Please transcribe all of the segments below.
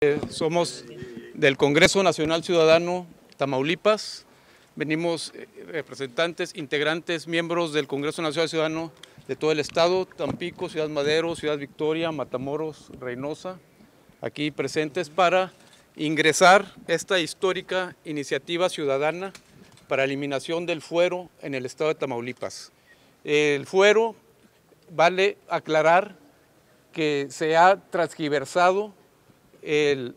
Eh, somos del Congreso Nacional Ciudadano Tamaulipas, venimos eh, representantes, integrantes, miembros del Congreso Nacional Ciudadano de todo el estado, Tampico, Ciudad Madero, Ciudad Victoria, Matamoros, Reynosa, aquí presentes para ingresar esta histórica iniciativa ciudadana para eliminación del fuero en el estado de Tamaulipas. El fuero, vale aclarar, que se ha transgiversado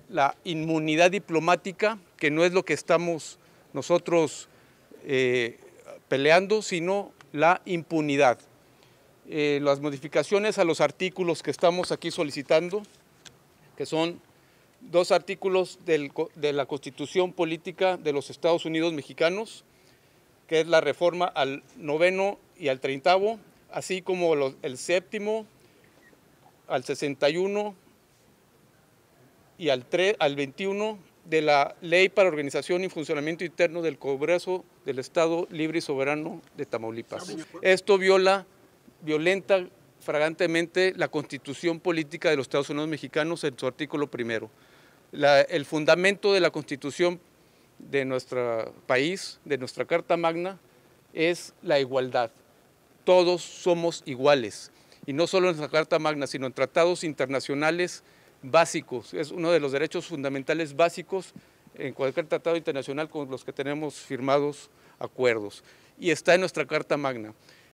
la inmunidad diplomática, que no es lo que estamos nosotros eh, peleando, sino la impunidad. Eh, las modificaciones a los artículos que estamos aquí solicitando, que son dos artículos de la Constitución Política de los Estados Unidos Mexicanos, que es la reforma al noveno y al treintavo, así como el séptimo, al 61 y al, 3, al 21 de la Ley para Organización y Funcionamiento Interno del Congreso del Estado Libre y Soberano de Tamaulipas. Esto viola, violenta fragantemente la Constitución Política de los Estados Unidos Mexicanos en su artículo primero. el fundamento de la Constitución de nuestro país, de nuestra Carta Magna, es la igualdad. Todos somos iguales y no solo en la Carta Magna, sino en tratados internacionales básicos. Es uno de los derechos fundamentales básicos en cualquier tratado internacional con los que tenemos firmados acuerdos. Y está en nuestra Carta Magna.